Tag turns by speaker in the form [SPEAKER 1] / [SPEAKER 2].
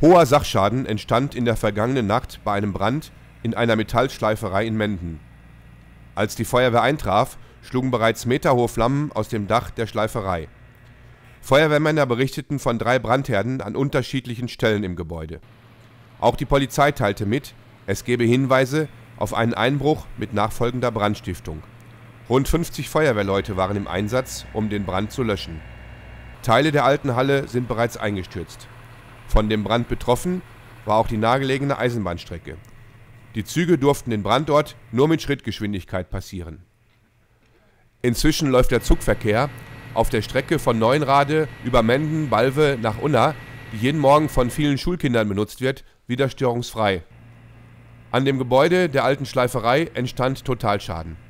[SPEAKER 1] Hoher Sachschaden entstand in der vergangenen Nacht bei einem Brand in einer Metallschleiferei in Menden. Als die Feuerwehr eintraf, schlugen bereits meterhohe Flammen aus dem Dach der Schleiferei. Feuerwehrmänner berichteten von drei Brandherden an unterschiedlichen Stellen im Gebäude. Auch die Polizei teilte mit, es gebe Hinweise auf einen Einbruch mit nachfolgender Brandstiftung. Rund 50 Feuerwehrleute waren im Einsatz, um den Brand zu löschen. Teile der alten Halle sind bereits eingestürzt. Von dem Brand betroffen war auch die nahegelegene Eisenbahnstrecke. Die Züge durften den Brandort nur mit Schrittgeschwindigkeit passieren. Inzwischen läuft der Zugverkehr auf der Strecke von Neuenrade über Menden, Balve nach Unna, die jeden Morgen von vielen Schulkindern benutzt wird, wieder störungsfrei. An dem Gebäude der alten Schleiferei entstand Totalschaden.